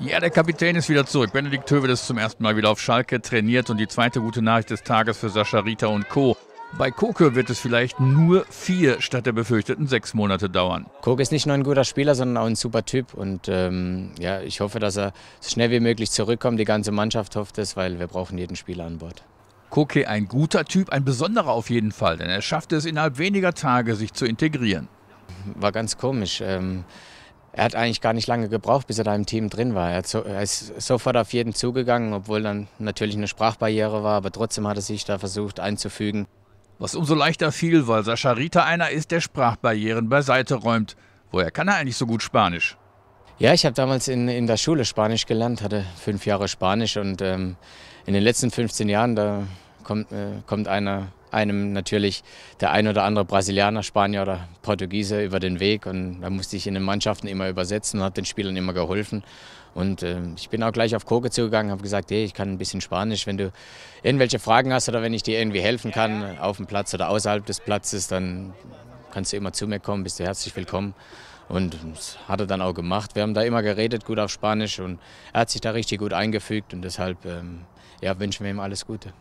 Ja, der Kapitän ist wieder zurück. Benedikt Höwe ist zum ersten Mal wieder auf Schalke trainiert und die zweite gute Nachricht des Tages für Sascha Rita und Co. Bei Koke wird es vielleicht nur vier statt der befürchteten sechs Monate dauern. Koke ist nicht nur ein guter Spieler, sondern auch ein super Typ. Und ähm, ja, ich hoffe, dass er so schnell wie möglich zurückkommt. Die ganze Mannschaft hofft es, weil wir brauchen jeden Spieler an Bord. Koke ein guter Typ, ein besonderer auf jeden Fall, denn er schaffte es innerhalb weniger Tage, sich zu integrieren. War ganz komisch. Ähm, er hat eigentlich gar nicht lange gebraucht, bis er da im Team drin war. Er, ist sofort auf jeden zugegangen, obwohl dann natürlich eine Sprachbarriere war, aber trotzdem hat er sich da versucht einzufügen. Was umso leichter fiel, weil Sascha Rita einer ist, der Sprachbarrieren beiseite räumt. Woher kann er eigentlich so gut Spanisch? Ja, ich habe damals in, in der Schule Spanisch gelernt, hatte fünf Jahre Spanisch und ähm, in den letzten 15 Jahren, da kommt, äh, kommt einer einem natürlich der ein oder andere Brasilianer, Spanier oder Portugiese über den Weg. Und da musste ich in den Mannschaften immer übersetzen und hat den Spielern immer geholfen. Und äh, ich bin auch gleich auf Koke zugegangen, habe gesagt, hey, ich kann ein bisschen Spanisch. Wenn du irgendwelche Fragen hast oder wenn ich dir irgendwie helfen kann, auf dem Platz oder außerhalb des Platzes, dann kannst du immer zu mir kommen, bist du herzlich willkommen. Und das hat er dann auch gemacht. Wir haben da immer geredet, gut auf Spanisch. Und er hat sich da richtig gut eingefügt. Und deshalb ähm, ja, wünschen wir ihm alles Gute.